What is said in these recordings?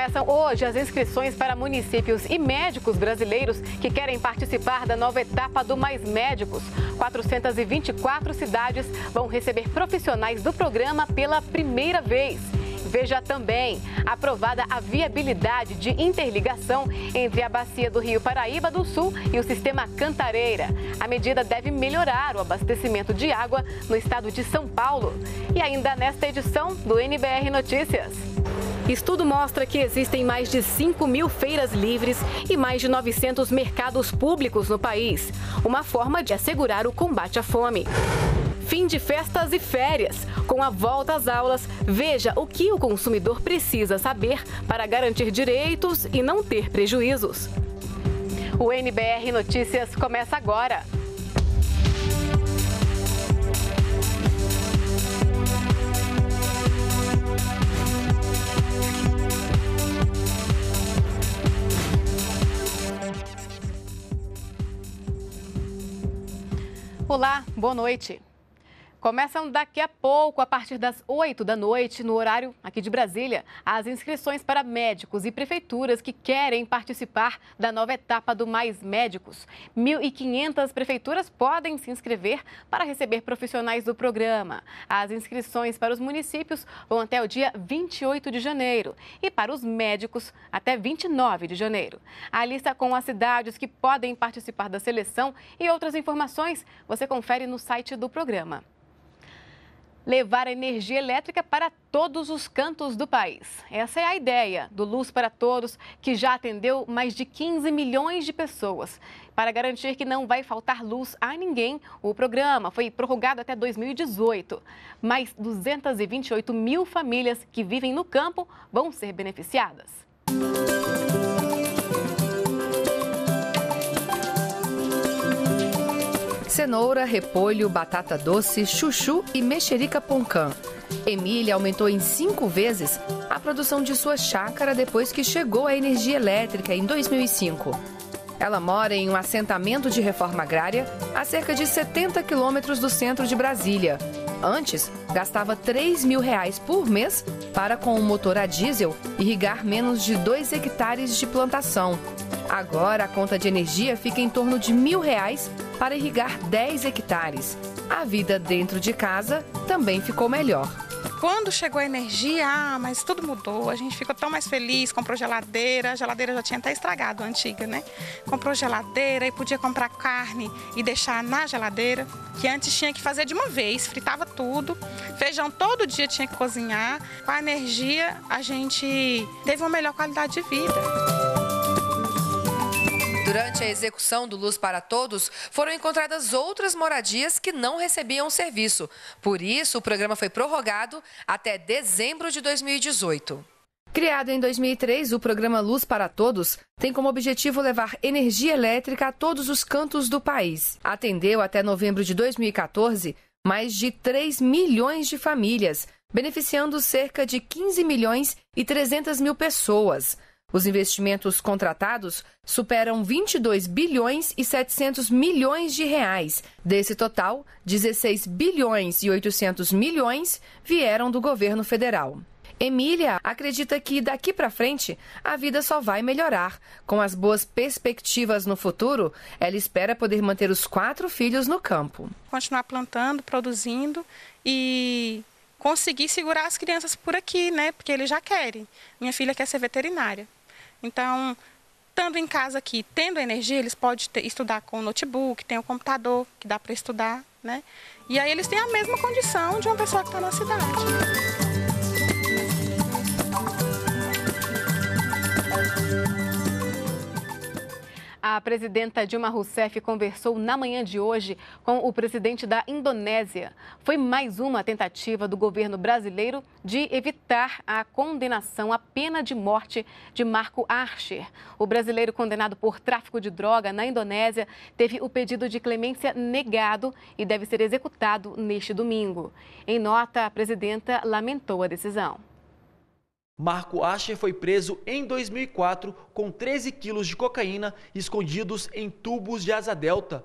Começam hoje as inscrições para municípios e médicos brasileiros que querem participar da nova etapa do Mais Médicos. 424 cidades vão receber profissionais do programa pela primeira vez. Veja também aprovada a viabilidade de interligação entre a bacia do Rio Paraíba do Sul e o sistema Cantareira. A medida deve melhorar o abastecimento de água no estado de São Paulo. E ainda nesta edição do NBR Notícias. Estudo mostra que existem mais de 5 mil feiras livres e mais de 900 mercados públicos no país. Uma forma de assegurar o combate à fome. Fim de festas e férias. Com a volta às aulas, veja o que o consumidor precisa saber para garantir direitos e não ter prejuízos. O NBR Notícias começa agora. Olá, Boa noite. Começam daqui a pouco, a partir das 8 da noite, no horário aqui de Brasília, as inscrições para médicos e prefeituras que querem participar da nova etapa do Mais Médicos. 1.500 prefeituras podem se inscrever para receber profissionais do programa. As inscrições para os municípios vão até o dia 28 de janeiro e para os médicos até 29 de janeiro. A lista com as cidades que podem participar da seleção e outras informações você confere no site do programa levar a energia elétrica para todos os cantos do país. Essa é a ideia do Luz para Todos, que já atendeu mais de 15 milhões de pessoas. Para garantir que não vai faltar luz a ninguém, o programa foi prorrogado até 2018. Mais 228 mil famílias que vivem no campo vão ser beneficiadas. Música cenoura, repolho, batata doce, chuchu e mexerica poncã. Emília aumentou em cinco vezes a produção de sua chácara depois que chegou a energia elétrica em 2005. Ela mora em um assentamento de reforma agrária a cerca de 70 quilômetros do centro de Brasília. Antes, gastava 3 mil reais por mês para, com um motor a diesel, irrigar menos de 2 hectares de plantação. Agora, a conta de energia fica em torno de mil reais para irrigar 10 hectares. A vida dentro de casa também ficou melhor. Quando chegou a energia, ah, mas tudo mudou, a gente ficou tão mais feliz, comprou geladeira, a geladeira já tinha até estragado, a antiga, né? Comprou geladeira e podia comprar carne e deixar na geladeira, que antes tinha que fazer de uma vez, fritava tudo, feijão todo dia tinha que cozinhar. Com a energia, a gente teve uma melhor qualidade de vida. Durante a execução do Luz para Todos, foram encontradas outras moradias que não recebiam serviço. Por isso, o programa foi prorrogado até dezembro de 2018. Criado em 2003, o programa Luz para Todos tem como objetivo levar energia elétrica a todos os cantos do país. Atendeu até novembro de 2014 mais de 3 milhões de famílias, beneficiando cerca de 15 milhões e 300 mil pessoas. Os investimentos contratados superam 22 bilhões e 700 milhões de reais. Desse total, 16 bilhões e 800 milhões vieram do governo federal. Emília acredita que daqui para frente a vida só vai melhorar. Com as boas perspectivas no futuro, ela espera poder manter os quatro filhos no campo. Continuar plantando, produzindo e conseguir segurar as crianças por aqui, né? Porque eles já querem. Minha filha quer ser veterinária. Então, estando em casa aqui, tendo energia, eles podem ter, estudar com o notebook, tem o computador que dá para estudar, né? E aí eles têm a mesma condição de uma pessoa que está na cidade. A presidenta Dilma Rousseff conversou na manhã de hoje com o presidente da Indonésia. Foi mais uma tentativa do governo brasileiro de evitar a condenação à pena de morte de Marco Archer. O brasileiro condenado por tráfico de droga na Indonésia teve o pedido de clemência negado e deve ser executado neste domingo. Em nota, a presidenta lamentou a decisão. Marco Asher foi preso em 2004 com 13 quilos de cocaína escondidos em tubos de asa delta.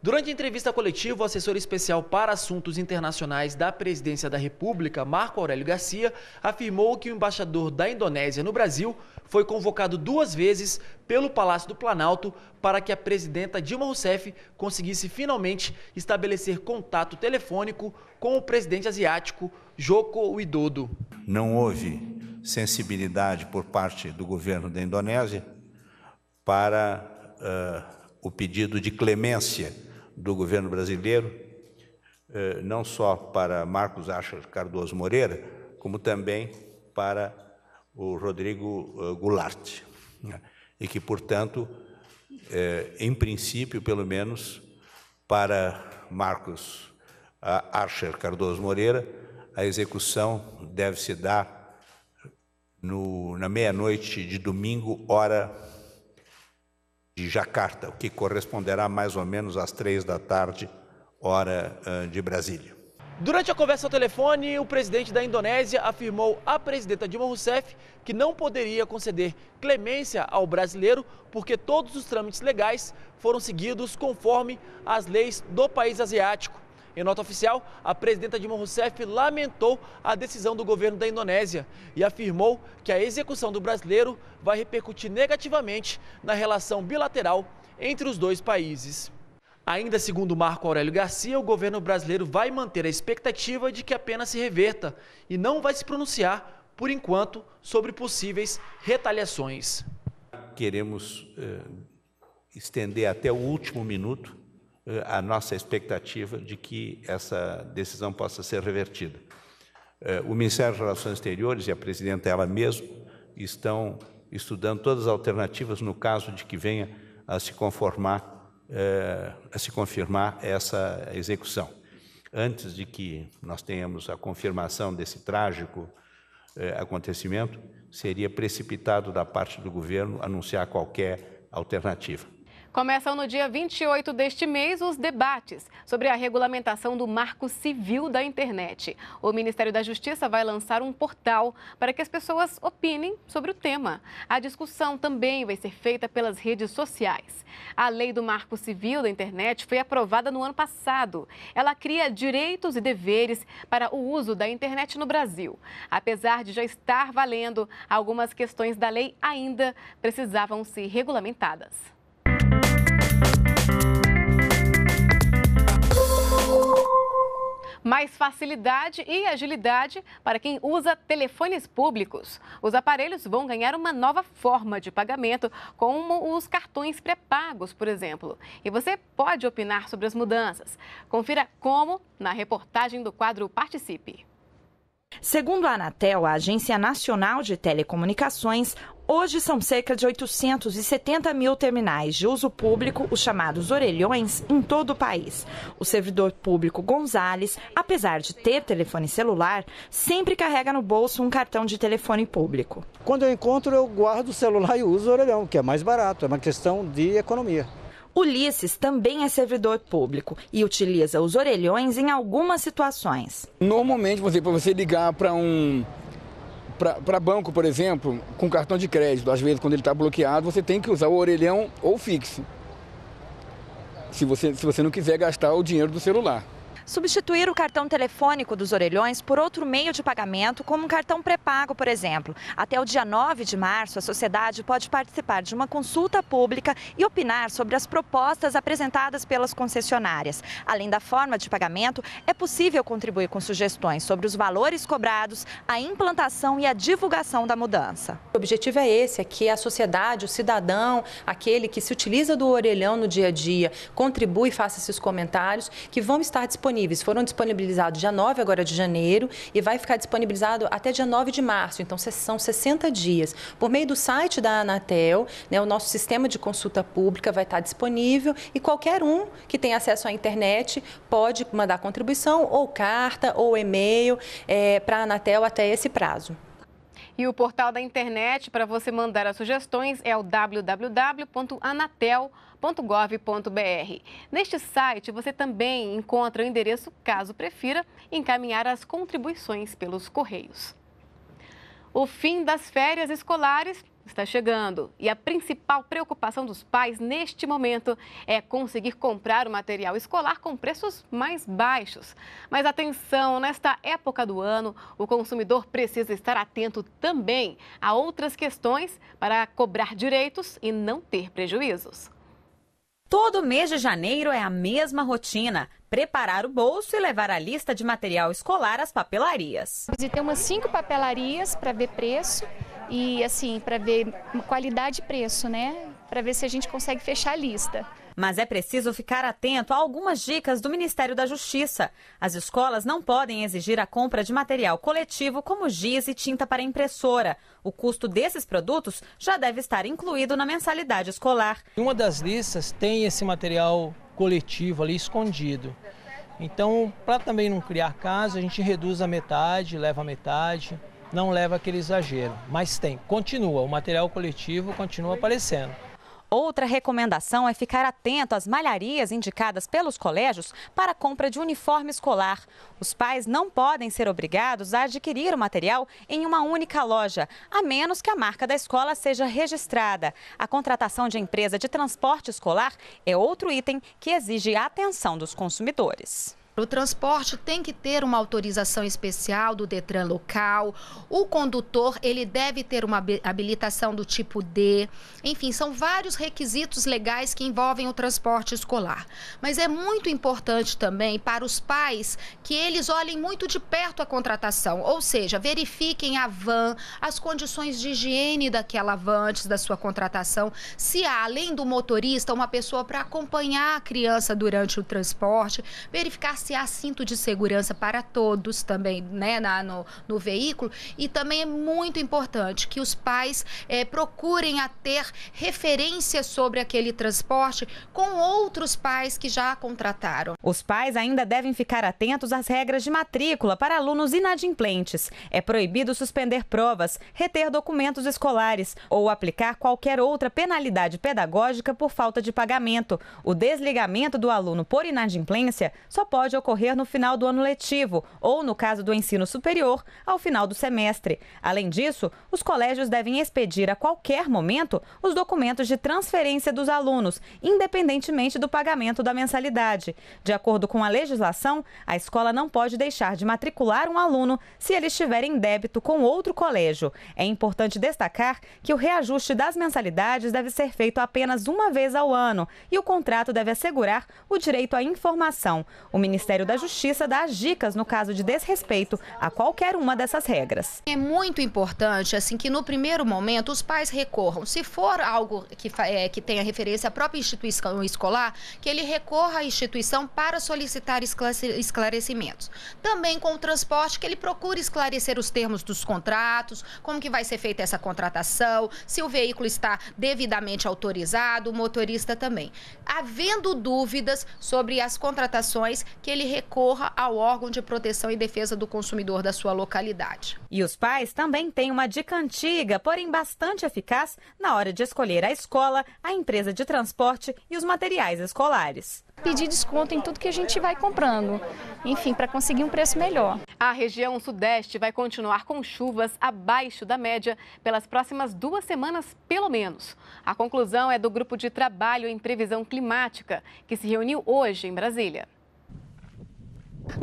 Durante a entrevista coletiva, o assessor especial para assuntos internacionais da Presidência da República, Marco Aurélio Garcia, afirmou que o embaixador da Indonésia no Brasil foi convocado duas vezes pelo Palácio do Planalto para que a presidenta Dilma Rousseff conseguisse finalmente estabelecer contato telefônico com o presidente asiático Joko Widodo. Não houve sensibilidade por parte do governo da Indonésia para uh, o pedido de clemência do governo brasileiro, uh, não só para Marcos Acha Cardoso Moreira, como também para o Rodrigo uh, Goulart. Né? E que, portanto, eh, em princípio, pelo menos, para Marcos Archer ah, Cardoso Moreira, a execução deve se dar no, na meia-noite de domingo, hora de Jacarta, o que corresponderá mais ou menos às três da tarde, hora de Brasília. Durante a conversa ao telefone, o presidente da Indonésia afirmou à presidenta Dilma Rousseff que não poderia conceder clemência ao brasileiro porque todos os trâmites legais foram seguidos conforme as leis do país asiático. Em nota oficial, a presidenta Dilma Rousseff lamentou a decisão do governo da Indonésia e afirmou que a execução do brasileiro vai repercutir negativamente na relação bilateral entre os dois países. Ainda segundo Marco Aurélio Garcia, o governo brasileiro vai manter a expectativa de que a pena se reverta e não vai se pronunciar, por enquanto, sobre possíveis retaliações. Queremos eh, estender até o último minuto eh, a nossa expectativa de que essa decisão possa ser revertida. Eh, o Ministério das Relações Exteriores e a presidenta ela mesma estão estudando todas as alternativas no caso de que venha a se conformar, eh, a se confirmar essa execução. Antes de que nós tenhamos a confirmação desse trágico acontecimento, seria precipitado da parte do governo anunciar qualquer alternativa. Começam no dia 28 deste mês os debates sobre a regulamentação do marco civil da internet. O Ministério da Justiça vai lançar um portal para que as pessoas opinem sobre o tema. A discussão também vai ser feita pelas redes sociais. A lei do marco civil da internet foi aprovada no ano passado. Ela cria direitos e deveres para o uso da internet no Brasil. Apesar de já estar valendo, algumas questões da lei ainda precisavam ser regulamentadas. mais facilidade e agilidade para quem usa telefones públicos. Os aparelhos vão ganhar uma nova forma de pagamento, como os cartões pré-pagos, por exemplo. E você pode opinar sobre as mudanças. Confira como na reportagem do quadro Participe. Segundo a Anatel, a Agência Nacional de Telecomunicações, Hoje são cerca de 870 mil terminais de uso público, os chamados orelhões, em todo o país. O servidor público Gonzales, apesar de ter telefone celular, sempre carrega no bolso um cartão de telefone público. Quando eu encontro, eu guardo o celular e uso o orelhão, que é mais barato, é uma questão de economia. Ulisses também é servidor público e utiliza os orelhões em algumas situações. Normalmente, você, para você ligar para um para banco, por exemplo, com cartão de crédito, às vezes quando ele está bloqueado, você tem que usar o orelhão ou fixo. Se você, se você não quiser gastar o dinheiro do celular. Substituir o cartão telefônico dos orelhões por outro meio de pagamento, como um cartão pré-pago, por exemplo. Até o dia 9 de março, a sociedade pode participar de uma consulta pública e opinar sobre as propostas apresentadas pelas concessionárias. Além da forma de pagamento, é possível contribuir com sugestões sobre os valores cobrados, a implantação e a divulgação da mudança. O objetivo é esse, é que a sociedade, o cidadão, aquele que se utiliza do orelhão no dia a dia, contribui e faça esses comentários que vão estar disponíveis disponíveis. Foram disponibilizados dia 9 agora de janeiro e vai ficar disponibilizado até dia 9 de março. Então, são 60 dias. Por meio do site da Anatel, né, o nosso sistema de consulta pública vai estar disponível e qualquer um que tem acesso à internet pode mandar contribuição ou carta ou e-mail é, para a Anatel até esse prazo. E o portal da internet para você mandar as sugestões é o www.anatel.com www.gov.br. Neste site você também encontra o endereço, caso prefira, encaminhar as contribuições pelos correios. O fim das férias escolares está chegando e a principal preocupação dos pais neste momento é conseguir comprar o material escolar com preços mais baixos. Mas atenção, nesta época do ano, o consumidor precisa estar atento também a outras questões para cobrar direitos e não ter prejuízos. Todo mês de janeiro é a mesma rotina: preparar o bolso e levar a lista de material escolar às papelarias. Visitei umas cinco papelarias para ver preço e assim para ver qualidade e preço, né? Para ver se a gente consegue fechar a lista. Mas é preciso ficar atento a algumas dicas do Ministério da Justiça. As escolas não podem exigir a compra de material coletivo como giz e tinta para impressora. O custo desses produtos já deve estar incluído na mensalidade escolar. Uma das listas tem esse material coletivo ali escondido. Então, para também não criar caso, a gente reduz a metade, leva a metade, não leva aquele exagero. Mas tem, continua, o material coletivo continua aparecendo. Outra recomendação é ficar atento às malharias indicadas pelos colégios para compra de uniforme escolar. Os pais não podem ser obrigados a adquirir o material em uma única loja, a menos que a marca da escola seja registrada. A contratação de empresa de transporte escolar é outro item que exige a atenção dos consumidores. O transporte tem que ter uma autorização especial do Detran local. O condutor, ele deve ter uma habilitação do tipo D. Enfim, são vários requisitos legais que envolvem o transporte escolar. Mas é muito importante também para os pais que eles olhem muito de perto a contratação, ou seja, verifiquem a van, as condições de higiene daquela van antes da sua contratação, se há além do motorista uma pessoa para acompanhar a criança durante o transporte, verificar passear cinto de segurança para todos também, né, na, no, no veículo. E também é muito importante que os pais é, procurem a ter referência sobre aquele transporte com outros pais que já contrataram. Os pais ainda devem ficar atentos às regras de matrícula para alunos inadimplentes. É proibido suspender provas, reter documentos escolares ou aplicar qualquer outra penalidade pedagógica por falta de pagamento. O desligamento do aluno por inadimplência só pode pode ocorrer no final do ano letivo ou, no caso do ensino superior, ao final do semestre. Além disso, os colégios devem expedir a qualquer momento os documentos de transferência dos alunos, independentemente do pagamento da mensalidade. De acordo com a legislação, a escola não pode deixar de matricular um aluno se ele estiver em débito com outro colégio. É importante destacar que o reajuste das mensalidades deve ser feito apenas uma vez ao ano e o contrato deve assegurar o direito à informação. O Ministério Ministério da Justiça dá as dicas no caso de desrespeito a qualquer uma dessas regras. É muito importante assim que no primeiro momento os pais recorram, se for algo que, é, que tenha referência à própria instituição escolar, que ele recorra à instituição para solicitar esclarecimentos. Também com o transporte que ele procure esclarecer os termos dos contratos, como que vai ser feita essa contratação, se o veículo está devidamente autorizado, o motorista também. Havendo dúvidas sobre as contratações que ele recorra ao órgão de proteção e defesa do consumidor da sua localidade. E os pais também têm uma dica antiga, porém bastante eficaz, na hora de escolher a escola, a empresa de transporte e os materiais escolares pedir desconto em tudo que a gente vai comprando. Enfim, para conseguir um preço melhor. A região sudeste vai continuar com chuvas abaixo da média pelas próximas duas semanas, pelo menos. A conclusão é do grupo de trabalho em previsão climática, que se reuniu hoje em Brasília.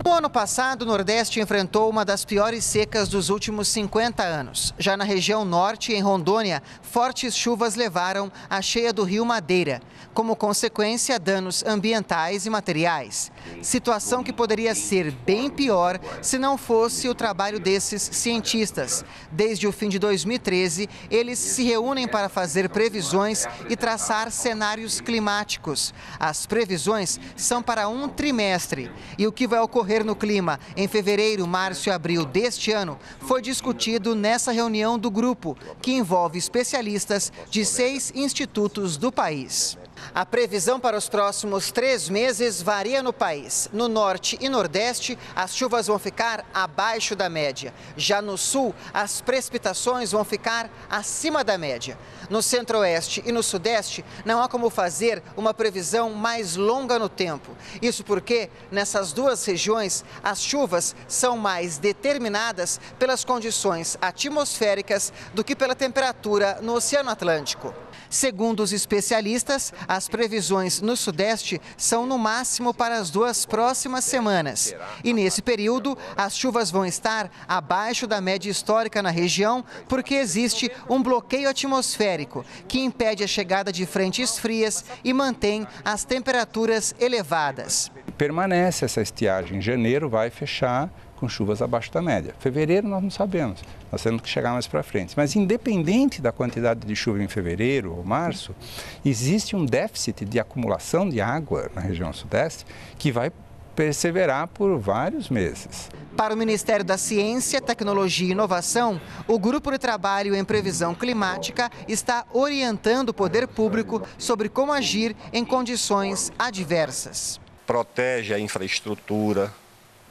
No ano passado, o Nordeste enfrentou uma das piores secas dos últimos 50 anos. Já na região norte, em Rondônia, fortes chuvas levaram à cheia do rio Madeira, como consequência, danos ambientais e materiais situação que poderia ser bem pior se não fosse o trabalho desses cientistas. Desde o fim de 2013, eles se reúnem para fazer previsões e traçar cenários climáticos. As previsões são para um trimestre e o que vai ocorrer no clima em fevereiro, março e abril deste ano foi discutido nessa reunião do grupo, que envolve especialistas de seis institutos do país. A previsão para os próximos três meses varia no país. No norte e nordeste, as chuvas vão ficar abaixo da média. Já no sul, as precipitações vão ficar acima da média. No centro-oeste e no sudeste, não há como fazer uma previsão mais longa no tempo. Isso porque, nessas duas regiões, as chuvas são mais determinadas pelas condições atmosféricas do que pela temperatura no Oceano Atlântico. Segundo os especialistas, as previsões no Sudeste são no máximo para as duas próximas semanas. E nesse período, as chuvas vão estar abaixo da média histórica na região, porque existe um bloqueio atmosférico que impede a chegada de frentes frias e mantém as temperaturas elevadas. Permanece essa estiagem. Em janeiro vai fechar com chuvas abaixo da média. Fevereiro nós não sabemos, nós temos que chegar mais para frente. Mas independente da quantidade de chuva em fevereiro ou março, existe um déficit de acumulação de água na região sudeste que vai perseverar por vários meses. Para o Ministério da Ciência, Tecnologia e Inovação, o Grupo de Trabalho em Previsão Climática está orientando o poder público sobre como agir em condições adversas. Protege a infraestrutura,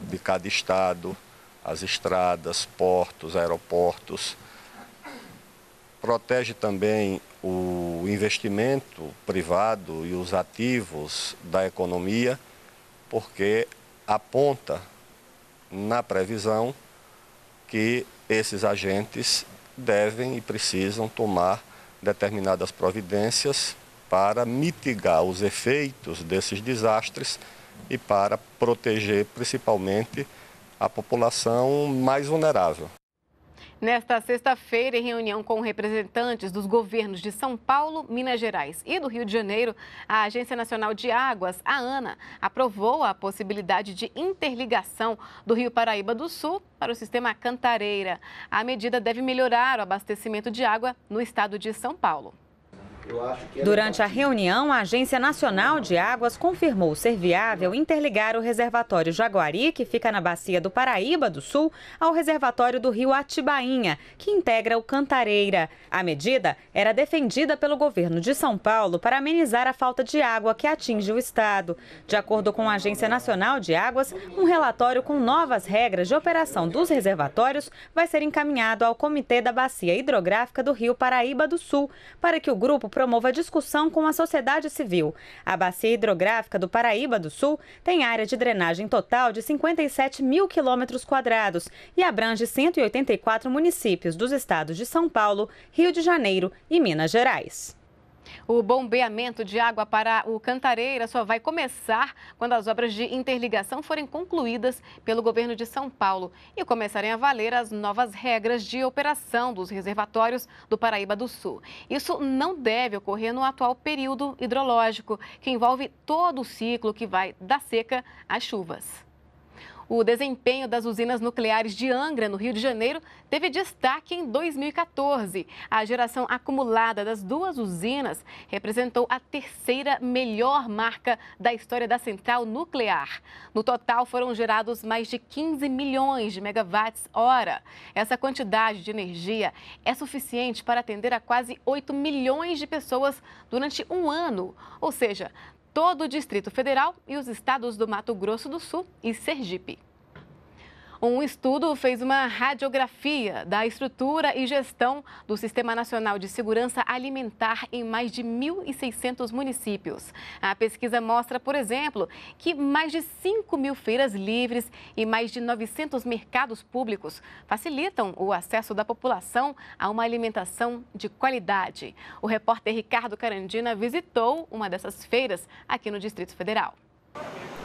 de cada estado, as estradas, portos, aeroportos. Protege também o investimento privado e os ativos da economia, porque aponta na previsão que esses agentes devem e precisam tomar determinadas providências para mitigar os efeitos desses desastres e para proteger principalmente a população mais vulnerável. Nesta sexta-feira, em reunião com representantes dos governos de São Paulo, Minas Gerais e do Rio de Janeiro, a Agência Nacional de Águas, a ANA, aprovou a possibilidade de interligação do Rio Paraíba do Sul para o sistema Cantareira. A medida deve melhorar o abastecimento de água no estado de São Paulo. É Durante a reunião, a Agência Nacional de Águas confirmou ser viável interligar o reservatório Jaguari, que fica na bacia do Paraíba do Sul, ao reservatório do rio Atibainha, que integra o Cantareira. A medida era defendida pelo governo de São Paulo para amenizar a falta de água que atinge o estado. De acordo com a Agência Nacional de Águas, um relatório com novas regras de operação dos reservatórios vai ser encaminhado ao Comitê da Bacia Hidrográfica do Rio Paraíba do Sul, para que o grupo promova discussão com a sociedade civil. A bacia hidrográfica do Paraíba do Sul tem área de drenagem total de 57 mil quilômetros quadrados e abrange 184 municípios dos estados de São Paulo, Rio de Janeiro e Minas Gerais. O bombeamento de água para o Cantareira só vai começar quando as obras de interligação forem concluídas pelo governo de São Paulo e começarem a valer as novas regras de operação dos reservatórios do Paraíba do Sul. Isso não deve ocorrer no atual período hidrológico, que envolve todo o ciclo que vai da seca às chuvas. O desempenho das usinas nucleares de Angra, no Rio de Janeiro, teve destaque em 2014. A geração acumulada das duas usinas representou a terceira melhor marca da história da central nuclear. No total, foram gerados mais de 15 milhões de megawatts hora. Essa quantidade de energia é suficiente para atender a quase 8 milhões de pessoas durante um ano, ou seja, todo o Distrito Federal e os estados do Mato Grosso do Sul e Sergipe. Um estudo fez uma radiografia da estrutura e gestão do Sistema Nacional de Segurança Alimentar em mais de 1.600 municípios. A pesquisa mostra, por exemplo, que mais de 5 mil feiras livres e mais de 900 mercados públicos facilitam o acesso da população a uma alimentação de qualidade. O repórter Ricardo Carandina visitou uma dessas feiras aqui no Distrito Federal.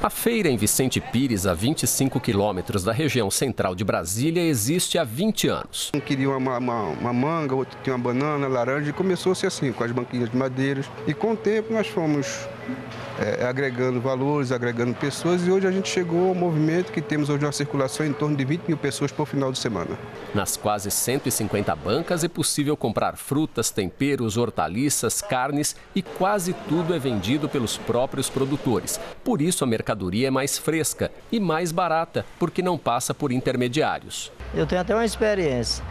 A feira em Vicente Pires, a 25 quilômetros da região central de Brasília, existe há 20 anos. Um queria uma, uma, uma manga, outro tinha uma banana, laranja, e começou-se assim, com as banquinhas de madeiras. E com o tempo nós fomos é, agregando valores, agregando pessoas, e hoje a gente chegou ao movimento que temos hoje uma circulação em torno de 20 mil pessoas por final de semana. Nas quase 150 bancas é possível comprar frutas, temperos, hortaliças, carnes e quase tudo é vendido pelos próprios produtores. Por isso a mercadoria mercadoria é mais fresca e mais barata, porque não passa por intermediários. Eu tenho até uma experiência.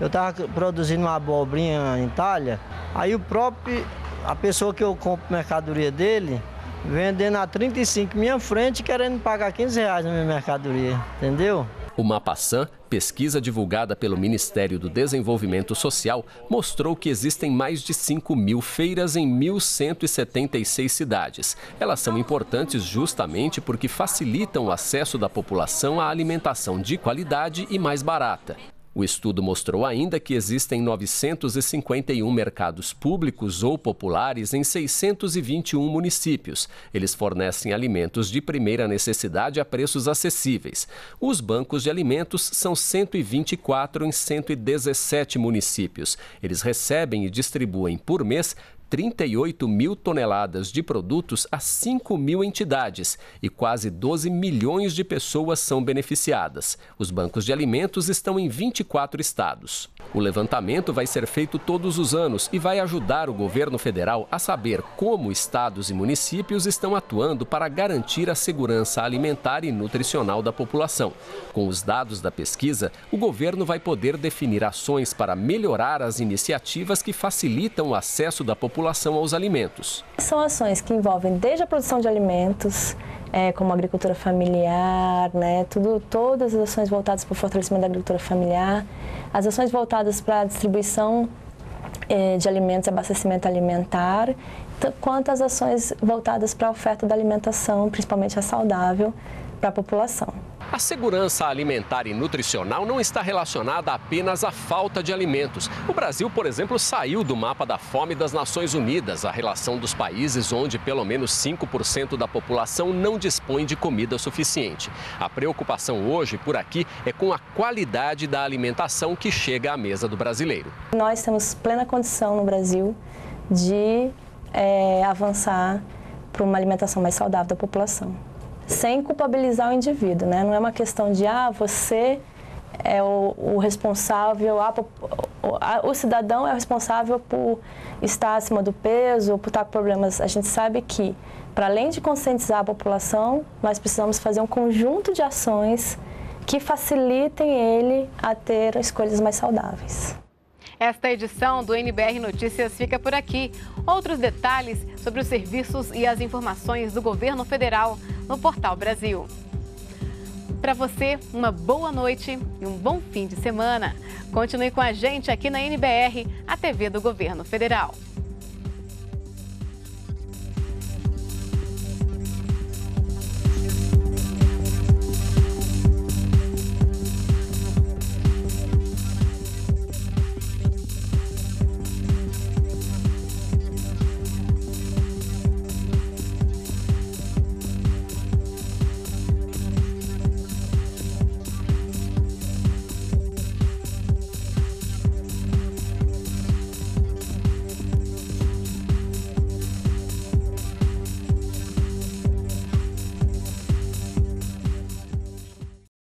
Eu estava produzindo uma abobrinha em Itália, aí o próprio, a pessoa que eu compro mercadoria dele, vendendo a 35 minha frente, querendo pagar 15 reais na minha mercadoria, entendeu? O Mapassan, pesquisa divulgada pelo Ministério do Desenvolvimento Social, mostrou que existem mais de 5 mil feiras em 1.176 cidades. Elas são importantes justamente porque facilitam o acesso da população à alimentação de qualidade e mais barata. O estudo mostrou ainda que existem 951 mercados públicos ou populares em 621 municípios. Eles fornecem alimentos de primeira necessidade a preços acessíveis. Os bancos de alimentos são 124 em 117 municípios. Eles recebem e distribuem por mês 38 mil toneladas de produtos a 5 mil entidades e quase 12 milhões de pessoas são beneficiadas. Os bancos de alimentos estão em 24 estados. O levantamento vai ser feito todos os anos e vai ajudar o governo federal a saber como estados e municípios estão atuando para garantir a segurança alimentar e nutricional da população. Com os dados da pesquisa, o governo vai poder definir ações para melhorar as iniciativas que facilitam o acesso da população população aos alimentos. São ações que envolvem desde a produção de alimentos, é, como agricultura familiar, né, tudo, todas as ações voltadas para o fortalecimento da agricultura familiar, as ações voltadas para a distribuição é, de alimentos, abastecimento alimentar, quanto as ações voltadas para a oferta da alimentação, principalmente a saudável, para a população. A segurança alimentar e nutricional não está relacionada apenas à falta de alimentos. O Brasil, por exemplo, saiu do mapa da fome das Nações Unidas, a relação dos países onde pelo menos 5% da população não dispõe de comida suficiente. A preocupação hoje por aqui é com a qualidade da alimentação que chega à mesa do brasileiro. Nós temos plena condição no Brasil de é, avançar para uma alimentação mais saudável da população sem culpabilizar o indivíduo, né? Não é uma questão de, ah, você é o, o responsável, ah, a, o, o cidadão é o responsável por estar acima do peso, por estar com problemas. A gente sabe que, para além de conscientizar a população, nós precisamos fazer um conjunto de ações que facilitem ele a ter escolhas mais saudáveis. Esta edição do NBR Notícias fica por aqui. Outros detalhes sobre os serviços e as informações do governo federal no Portal Brasil. Para você, uma boa noite e um bom fim de semana. Continue com a gente aqui na NBR, a TV do Governo Federal.